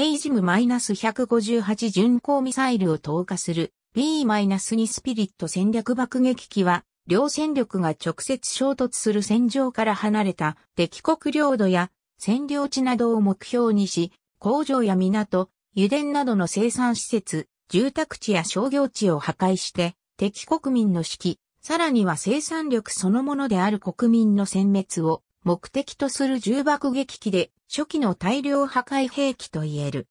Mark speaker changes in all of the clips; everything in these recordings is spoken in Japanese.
Speaker 1: エイジム -158 巡航ミサイルを投下する B-2 スピリット戦略爆撃機は、両戦力が直接衝突する戦場から離れた敵国領土や占領地などを目標にし、工場や港、油田などの生産施設、住宅地や商業地を破壊して、敵国民の士気、さらには生産力そのものである国民の殲滅を目的とする重爆撃機で初期の大量破壊兵器と言える。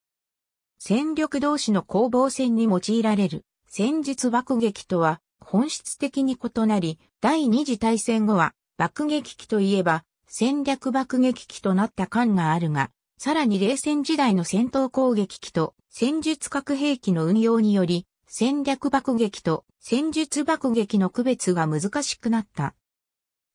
Speaker 1: 戦力同士の攻防戦に用いられる戦術爆撃とは本質的に異なり、第二次大戦後は爆撃機といえば戦略爆撃機となった感があるが、さらに冷戦時代の戦闘攻撃機と戦術核兵器の運用により、戦略爆撃と戦術爆撃の区別が難しくなった。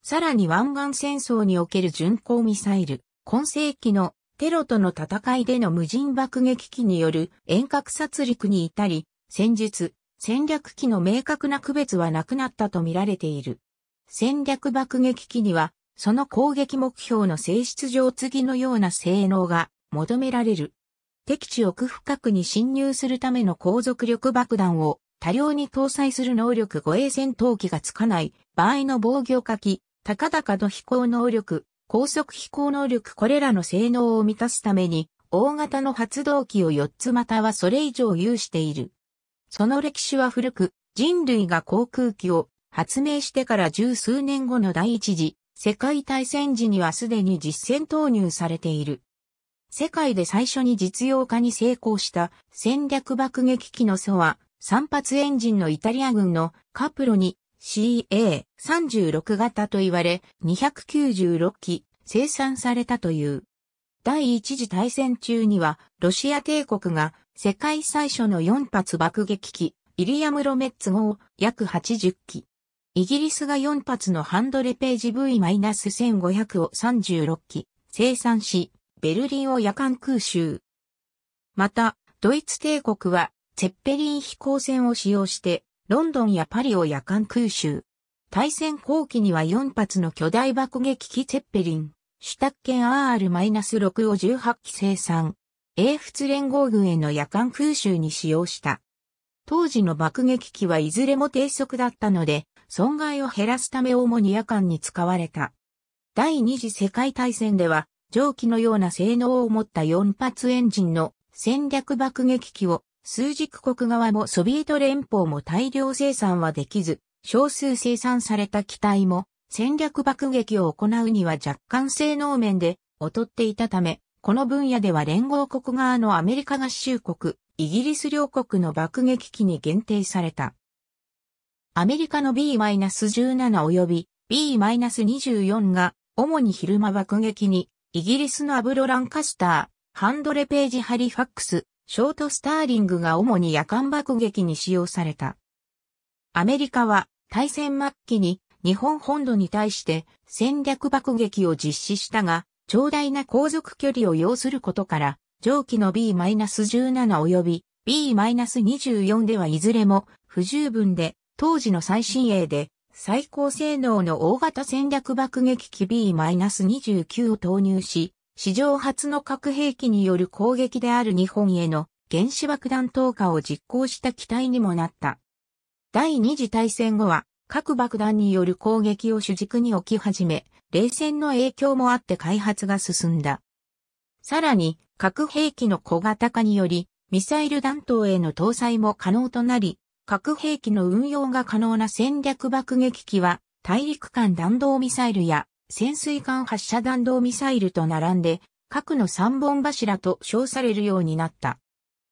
Speaker 1: さらに湾岸戦争における巡航ミサイル、今世紀のテロとの戦いでの無人爆撃機による遠隔殺戮に至り、戦術、戦略機の明確な区別はなくなったと見られている。戦略爆撃機には、その攻撃目標の性質上次のような性能が求められる。敵地奥深くに侵入するための航続力爆弾を多量に搭載する能力護衛戦闘機がつかない場合の防御火器、高々の飛行能力、高速飛行能力これらの性能を満たすために、大型の発動機を4つまたはそれ以上有している。その歴史は古く、人類が航空機を発明してから十数年後の第一次世界大戦時にはすでに実戦投入されている。世界で最初に実用化に成功した戦略爆撃機のソは、3発エンジンのイタリア軍のカプロに CA36 型と言われ、296機生産されたという。第一次大戦中には、ロシア帝国が世界最初の4発爆撃機、イリアムロメッツ号約80機。イギリスが4発のハンドレページ V-1500 を36機生産し、ベルリンを夜間空襲。また、ドイツ帝国は、ツェッペリン飛行船を使用して、ロンドンやパリを夜間空襲。大戦後期には4発の巨大爆撃機ツェッペリン、シュタッケン R-6 を18機生産。英仏連合軍への夜間空襲に使用した。当時の爆撃機はいずれも低速だったので、損害を減らすため主に夜間に使われた。第二次世界大戦では、蒸気のような性能を持った4発エンジンの戦略爆撃機を数軸国側もソビエト連邦も大量生産はできず、少数生産された機体も戦略爆撃を行うには若干性能面で劣っていたため、この分野では連合国側のアメリカ合衆国、イギリス両国の爆撃機に限定された。アメリカの B-17 及び B-24 が主に昼間爆撃にイギリスのアブロランカスター、ハンドレページハリファックス、ショートスターリングが主に夜間爆撃に使用された。アメリカは大戦末期に日本本土に対して戦略爆撃を実施したが、長大な航続距離を要することから、上記の B-17 及び B-24 ではいずれも不十分で、当時の最新鋭で最高性能の大型戦略爆撃機 B-29 を投入し、史上初の核兵器による攻撃である日本への原子爆弾投下を実行した機体にもなった。第二次大戦後は核爆弾による攻撃を主軸に置き始め、冷戦の影響もあって開発が進んだ。さらに核兵器の小型化によりミサイル弾頭への搭載も可能となり、核兵器の運用が可能な戦略爆撃機は大陸間弾道ミサイルや潜水艦発射弾道ミサイルと並んで、核の三本柱と称されるようになった。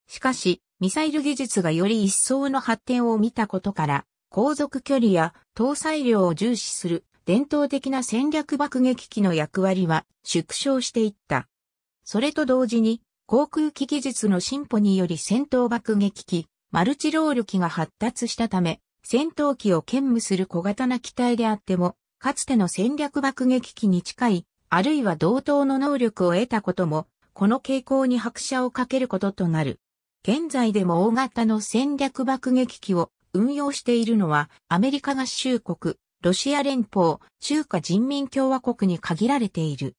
Speaker 1: しかし、ミサイル技術がより一層の発展を見たことから、航続距離や搭載量を重視する伝統的な戦略爆撃機の役割は縮小していった。それと同時に、航空機技術の進歩により戦闘爆撃機、マルチロール機が発達したため、戦闘機を兼務する小型な機体であっても、かつての戦略爆撃機に近い、あるいは同等の能力を得たことも、この傾向に拍車をかけることとなる。現在でも大型の戦略爆撃機を運用しているのは、アメリカ合衆国、ロシア連邦、中華人民共和国に限られている。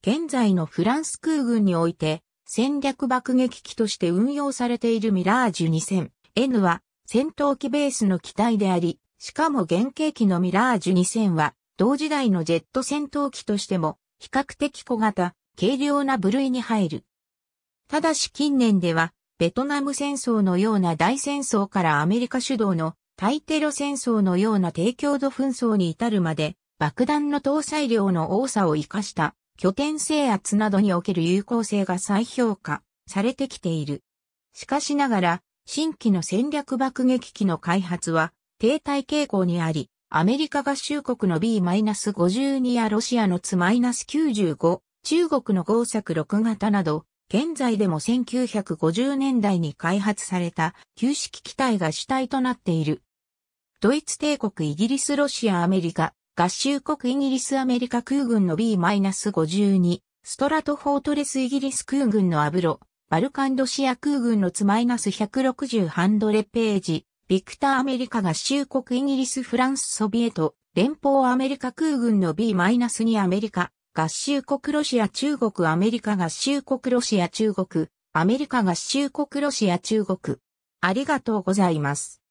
Speaker 1: 現在のフランス空軍において、戦略爆撃機として運用されているミラージュ 2000N は戦闘機ベースの機体であり、しかも原型機のミラージュ2000は同時代のジェット戦闘機としても比較的小型、軽量な部類に入る。ただし近年では、ベトナム戦争のような大戦争からアメリカ主導の対テロ戦争のような低強度紛争に至るまで、爆弾の搭載量の多さを活かした拠点制圧などにおける有効性が再評価されてきている。しかしながら、新規の戦略爆撃機の開発は停滞傾向にあり、アメリカ合衆国の B-52 やロシアのツ -95、中国の合作6型など、現在でも1950年代に開発された旧式機体が主体となっている。ドイツ帝国イギリスロシアアメリカ、合衆国イギリスアメリカ空軍の B-52、ストラトフォートレスイギリス空軍のアブロ、バルカンロシア空軍のツ -160 ハンドレページ、ビクターアメリカ合衆国イギリスフランスソビエト、連邦アメリカ空軍の B-2 アメリカ、合衆国ロシア中国アメリカ合衆国ロシア中国、アメリカ合衆国ロシア中国。ありがとうございます。